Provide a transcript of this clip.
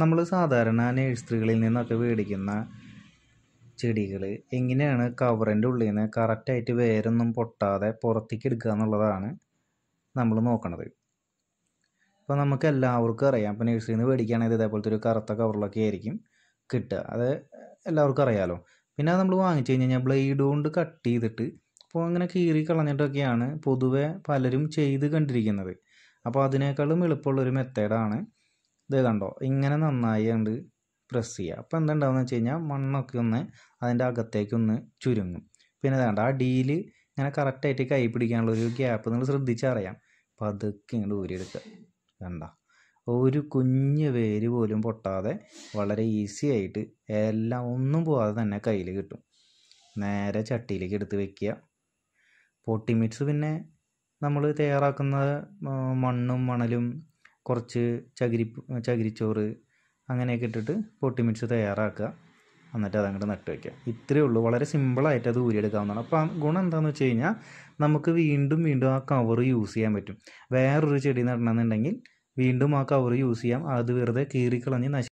നമ്മൾ സാധാരണ നേഴ്സറികളിൽ നിന്നൊക്കെ മേടിക്കുന്ന ചെടികൾ എങ്ങനെയാണ് കവറിൻ്റെ ഉള്ളിൽ നിന്ന് കറക്റ്റായിട്ട് വേരൊന്നും പൊട്ടാതെ പുറത്തേക്ക് എടുക്കുക എന്നുള്ളതാണ് നമ്മൾ നോക്കണത് ഇപ്പോൾ നമുക്ക് എല്ലാവർക്കും അറിയാം ഇപ്പോൾ നേഴ്സറിയിൽ നിന്ന് മേടിക്കുകയാണെങ്കിൽ ഇതേപോലത്തെ ഒരു കറുത്ത കവറിലൊക്കെ ആയിരിക്കും കിട്ടുക അത് എല്ലാവർക്കും അറിയാമല്ലോ പിന്നെ അത് നമ്മൾ വാങ്ങിച്ചു കഴിഞ്ഞ് കഴിഞ്ഞാൽ ബ്ലേഡ് കൊണ്ട് കട്ട് ചെയ്തിട്ട് അപ്പോൾ അങ്ങനെ കീറി കളഞ്ഞിട്ടൊക്കെയാണ് പൊതുവെ പലരും ചെയ്ത് കണ്ടിരിക്കുന്നത് അപ്പോൾ അതിനേക്കാളും എളുപ്പമുള്ളൊരു മെത്തേഡാണ് ഇത് കണ്ടോ ഇങ്ങനെ നന്നായി കണ്ട് പ്രസ് ചെയ്യുക അപ്പം എന്തുണ്ടാവുന്ന വെച്ച് കഴിഞ്ഞാൽ മണ്ണൊക്കെ ഒന്ന് അതിൻ്റെ അകത്തേക്കൊന്ന് ചുരുങ്ങും പിന്നെ കണ്ടോ ആ ഡീൽ ഇങ്ങനെ കറക്റ്റായിട്ട് കൈ പിടിക്കാനുള്ള ഒരു ഗ്യാപ്പ് നിങ്ങൾ ശ്രദ്ധിച്ചറിയാം അപ്പം അതൊക്കെ ഇങ്ങോട്ട് ഊരിയെടുക്കുക കണ്ട ഒരു കുഞ്ഞ് വേര് പോലും പൊട്ടാതെ വളരെ ഈസി ആയിട്ട് എല്ലാം ഒന്നും പോവാതെ തന്നെ കയ്യിൽ കിട്ടും നേരെ ചട്ടിയിലേക്ക് എടുത്ത് വെക്കുക പൊട്ടിമിറ്റ്സ് മിക്സ് പിന്നെ നമ്മൾ തയ്യാറാക്കുന്ന മണ്ണും മണലും കുറച്ച് ചകിരി ചകിരിച്ചോറ് അങ്ങനെയൊക്കെ ഇട്ടിട്ട് പൊട്ടി മിക്സ് തയ്യാറാക്കുക എന്നിട്ട് അതങ്ങോട്ട് നട്ട് വയ്ക്കുക ഇത്രയേ ഉള്ളൂ വളരെ സിമ്പിളായിട്ട് അത് ഊരിയെടുക്കാവുന്നതാണ് അപ്പോൾ ആ ഗുണം എന്താണെന്ന് വെച്ച് കഴിഞ്ഞാൽ നമുക്ക് വീണ്ടും വീണ്ടും ആ കവർ യൂസ് ചെയ്യാൻ പറ്റും വേറൊരു ചെടി നടണമെന്നുണ്ടെങ്കിൽ വീണ്ടും ആ കവർ യൂസ് ചെയ്യാം അത് വെറുതെ കീറിക്കളഞ്ഞ് നശി